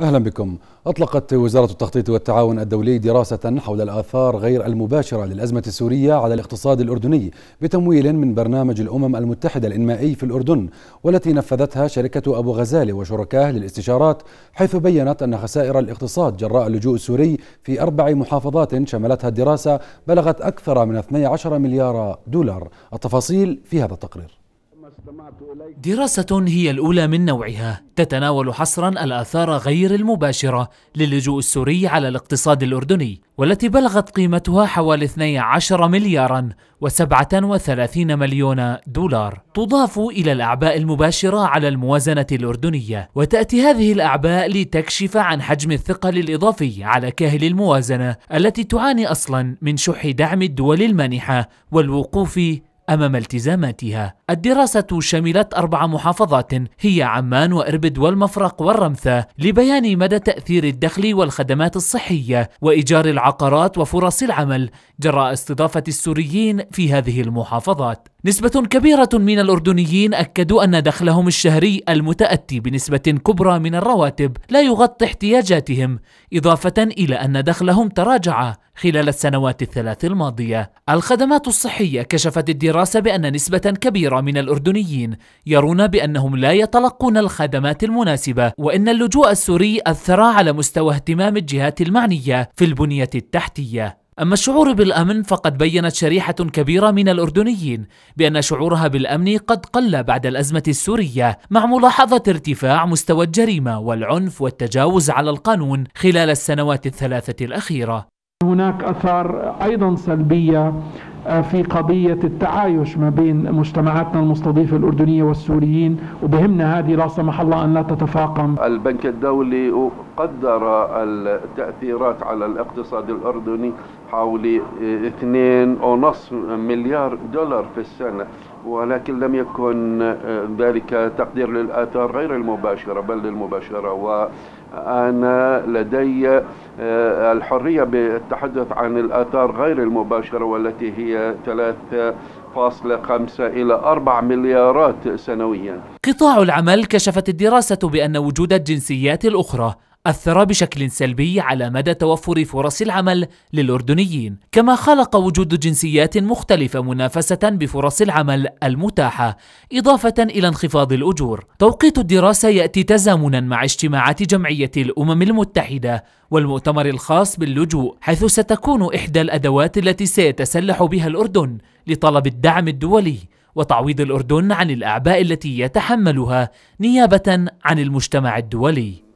أهلا بكم أطلقت وزارة التخطيط والتعاون الدولي دراسة حول الآثار غير المباشرة للأزمة السورية على الاقتصاد الأردني بتمويل من برنامج الأمم المتحدة الإنمائي في الأردن والتي نفذتها شركة أبو غزالة وشركاه للاستشارات حيث بيّنت أن خسائر الاقتصاد جراء اللجوء السوري في أربع محافظات شملتها الدراسة بلغت أكثر من 12 مليار دولار التفاصيل في هذا التقرير دراسة هي الأولى من نوعها تتناول حصرا الآثار غير المباشرة للجوء السوري على الاقتصاد الأردني والتي بلغت قيمتها حوالي 12 مليارا و37 مليون دولار تضاف إلى الأعباء المباشرة على الموازنة الأردنية وتأتي هذه الأعباء لتكشف عن حجم الثقل الإضافي على كاهل الموازنة التي تعاني أصلا من شح دعم الدول المانحة والوقوف أمام التزاماتها الدراسة شملت أربع محافظات هي عمان وإربد والمفرق والرمثة لبيان مدى تأثير الدخل والخدمات الصحية وإيجار العقارات وفرص العمل جراء استضافة السوريين في هذه المحافظات. نسبة كبيرة من الأردنيين أكدوا أن دخلهم الشهري المتأتي بنسبة كبرى من الرواتب لا يغطي احتياجاتهم، إضافة إلى أن دخلهم تراجع خلال السنوات الثلاث الماضية. الخدمات الصحية كشفت الدراسة بأن نسبة كبيرة من الأردنيين يرون بأنهم لا يتلقون الخدمات المناسبة وإن اللجوء السوري أثر على مستوى اهتمام الجهات المعنية في البنية التحتية أما الشعور بالأمن فقد بينت شريحة كبيرة من الأردنيين بأن شعورها بالأمن قد قل بعد الأزمة السورية مع ملاحظة ارتفاع مستوى الجريمة والعنف والتجاوز على القانون خلال السنوات الثلاثة الأخيرة هناك أثار أيضا سلبية آه، في قضية التعايش ما بين مجتمعاتنا المستضيفة الأردنية والسوريين وبهمنا هذه لا سمح الله أن لا تتفاقم البنك الدولي قدر التأثيرات على الاقتصاد الأردني حوالي آه، 2.5 مليار دولار في السنة ولكن لم يكن آه، ذلك تقدير للآثار غير المباشرة بل المباشرة و أنا لدي آه، الحرية بالتحدث عن الآثار غير المباشرة والتي هي 3.5 إلى 4 مليارات سنويا قطاع العمل كشفت الدراسة بأن وجود الجنسيات الأخرى أثر بشكل سلبي على مدى توفر فرص العمل للأردنيين كما خلق وجود جنسيات مختلفة منافسة بفرص العمل المتاحة إضافة إلى انخفاض الأجور توقيت الدراسة يأتي تزامنا مع اجتماعات جمعية الأمم المتحدة والمؤتمر الخاص باللجوء حيث ستكون إحدى الأدوات التي سيتسلح بها الأردن لطلب الدعم الدولي وتعويض الأردن عن الأعباء التي يتحملها نيابة عن المجتمع الدولي